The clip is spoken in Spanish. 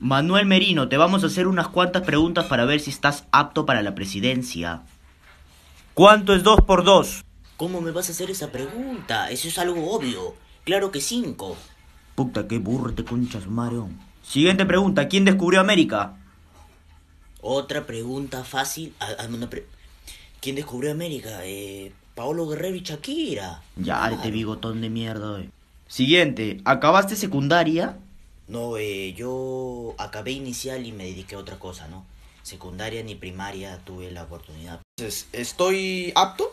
Manuel Merino, te vamos a hacer unas cuantas preguntas para ver si estás apto para la presidencia. ¿Cuánto es 2 por 2? ¿Cómo me vas a hacer esa pregunta? Eso es algo obvio. Claro que 5. Puta, qué burro te este conchas, Mario. Siguiente pregunta, ¿quién descubrió América? Otra pregunta fácil. Ah, ah, ¿Quién descubrió América? Eh, Paolo Guerrero y Shakira. Ya, este bigotón de mierda. Eh. Siguiente, ¿acabaste secundaria? No, yo acabé inicial y me dediqué a otra cosa, ¿no? Secundaria ni primaria tuve la oportunidad. Entonces, estoy apto